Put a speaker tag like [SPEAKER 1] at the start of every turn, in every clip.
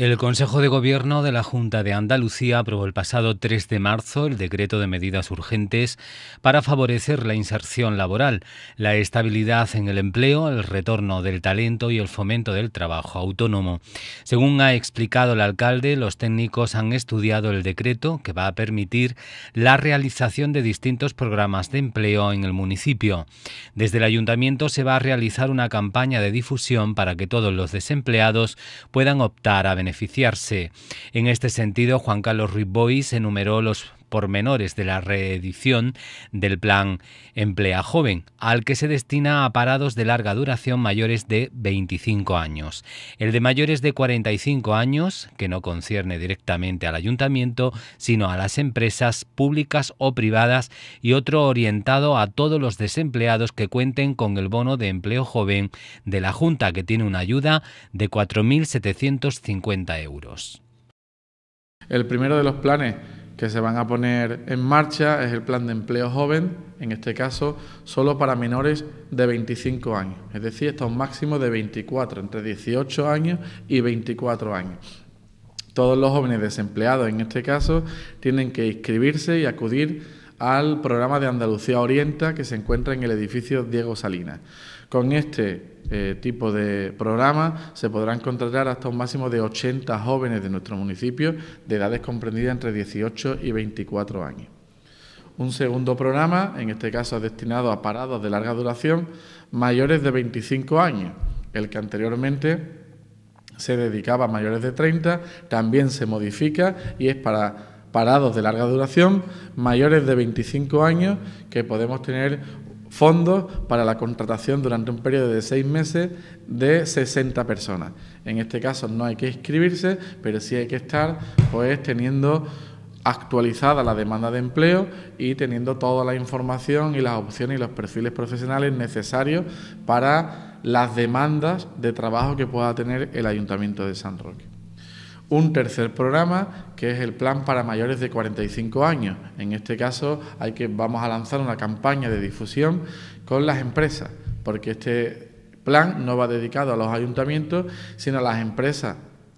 [SPEAKER 1] El Consejo de Gobierno de la Junta de Andalucía aprobó el pasado 3 de marzo el decreto de medidas urgentes para favorecer la inserción laboral, la estabilidad en el empleo, el retorno del talento y el fomento del trabajo autónomo. Según ha explicado el alcalde, los técnicos han estudiado el decreto que va a permitir la realización de distintos programas de empleo en el municipio. Desde el ayuntamiento se va a realizar una campaña de difusión para que todos los desempleados puedan optar a beneficiarse beneficiarse. En este sentido, Juan Carlos Ruiz enumeró los menores de la reedición del plan Emplea Joven, al que se destina a parados de larga duración mayores de 25 años. El de mayores de 45 años, que no concierne directamente al ayuntamiento, sino a las empresas públicas o privadas, y otro orientado a todos los desempleados que cuenten con el bono de empleo joven de la Junta, que tiene una ayuda de 4.750
[SPEAKER 2] euros. El primero de los planes que se van a poner en marcha es el plan de empleo joven, en este caso solo para menores de 25 años, es decir, hasta un máximo de 24, entre 18 años y 24 años. Todos los jóvenes desempleados en este caso tienen que inscribirse y acudir al programa de Andalucía Orienta que se encuentra en el edificio Diego Salinas. Con este eh, tipo de programa se podrán contratar hasta un máximo de 80 jóvenes de nuestro municipio de edades comprendidas entre 18 y 24 años. Un segundo programa, en este caso destinado a parados de larga duración, mayores de 25 años, el que anteriormente se dedicaba a mayores de 30, también se modifica y es para parados de larga duración, mayores de 25 años, que podemos tener fondos para la contratación durante un periodo de seis meses de 60 personas. En este caso no hay que inscribirse, pero sí hay que estar pues teniendo actualizada la demanda de empleo y teniendo toda la información y las opciones y los perfiles profesionales necesarios para las demandas de trabajo que pueda tener el Ayuntamiento de San Roque un tercer programa que es el plan para mayores de 45 años. En este caso hay que vamos a lanzar una campaña de difusión con las empresas, porque este plan no va dedicado a los ayuntamientos, sino a las empresas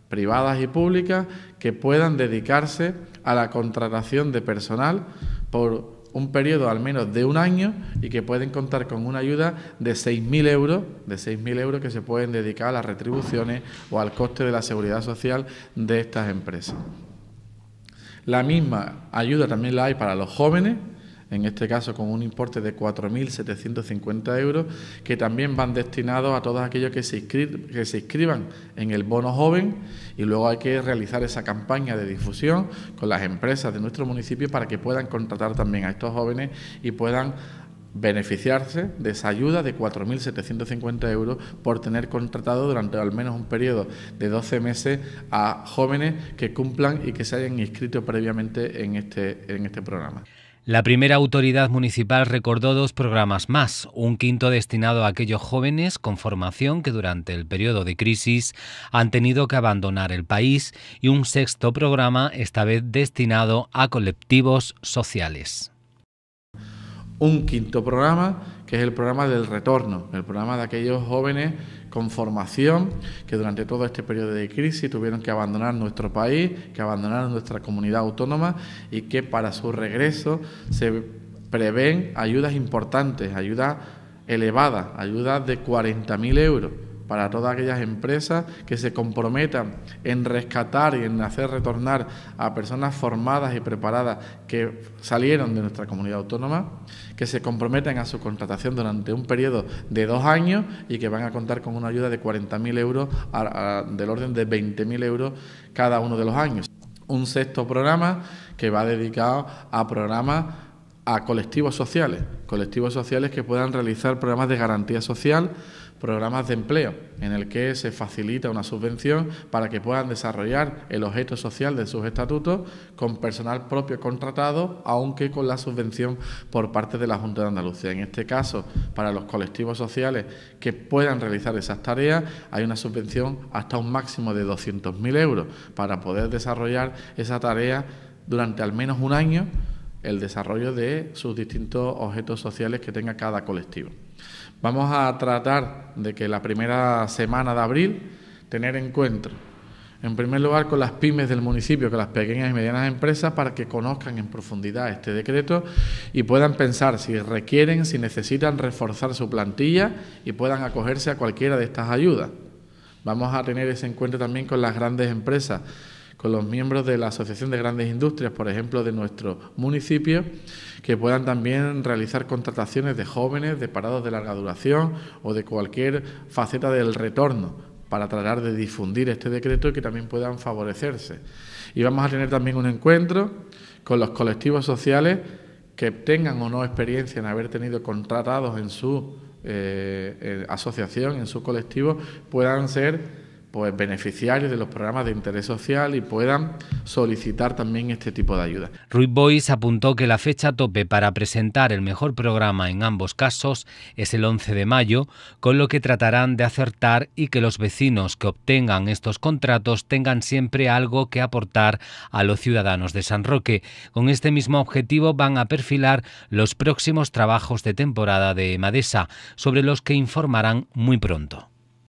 [SPEAKER 2] privadas y públicas que puedan dedicarse a la contratación de personal por un periodo al menos de un año y que pueden contar con una ayuda de 6.000 euros, de 6.000 euros que se pueden dedicar a las retribuciones o al coste de la seguridad social de estas empresas. La misma ayuda también la hay para los jóvenes, en este caso con un importe de 4.750 euros, que también van destinados a todos aquellos que se, inscriban en el bono joven y luego hay que realizar esa campaña de difusión con las empresas de nuestro municipio para que puedan contratar también a estos jóvenes y puedan beneficiarse de esa ayuda de 4.750 euros por tener contratado durante al menos un periodo de 12 meses a jóvenes que cumplan y que se hayan inscrito previamente en este, este programa.
[SPEAKER 1] La primera autoridad municipal recordó dos programas más, un quinto destinado a aquellos jóvenes con formación que durante el periodo de crisis han tenido que abandonar el país y un sexto programa, esta vez destinado a colectivos sociales.
[SPEAKER 2] Un quinto programa que es el programa del retorno, el programa de aquellos jóvenes con formación que durante todo este periodo de crisis tuvieron que abandonar nuestro país, que abandonaron nuestra comunidad autónoma y que para su regreso se prevén ayudas importantes, ayudas elevadas, ayudas de 40.000 euros para todas aquellas empresas que se comprometan en rescatar y en hacer retornar a personas formadas y preparadas que salieron de nuestra comunidad autónoma, que se comprometan a su contratación durante un periodo de dos años y que van a contar con una ayuda de 40.000 euros del orden de 20.000 euros cada uno de los años. Un sexto programa que va dedicado a programas a colectivos sociales, colectivos sociales que puedan realizar programas de garantía social programas de empleo en el que se facilita una subvención para que puedan desarrollar el objeto social de sus estatutos con personal propio contratado, aunque con la subvención por parte de la Junta de Andalucía. En este caso, para los colectivos sociales que puedan realizar esas tareas, hay una subvención hasta un máximo de 200.000 euros para poder desarrollar esa tarea durante al menos un año el desarrollo de sus distintos objetos sociales que tenga cada colectivo. Vamos a tratar de que la primera semana de abril tener encuentro, en primer lugar con las pymes del municipio, con las pequeñas y medianas empresas, para que conozcan en profundidad este decreto y puedan pensar si requieren, si necesitan reforzar su plantilla y puedan acogerse a cualquiera de estas ayudas. Vamos a tener ese encuentro también con las grandes empresas con los miembros de la Asociación de Grandes Industrias, por ejemplo, de nuestro municipio, que puedan también realizar contrataciones de jóvenes, de parados de larga duración o de cualquier faceta del retorno para tratar de difundir este decreto y que también puedan favorecerse. Y vamos a tener también un encuentro con los colectivos sociales que tengan o no experiencia en haber tenido contratados en su eh, asociación, en su colectivo, puedan ser pues beneficiarios de los programas de interés social y puedan solicitar también este tipo de ayuda.
[SPEAKER 1] Ruiz Bois apuntó que la fecha tope para presentar el mejor programa en ambos casos es el 11 de mayo, con lo que tratarán de acertar y que los vecinos que obtengan estos contratos tengan siempre algo que aportar a los ciudadanos de San Roque. Con este mismo objetivo van a perfilar los próximos trabajos de temporada de Madesa, sobre los que informarán muy pronto.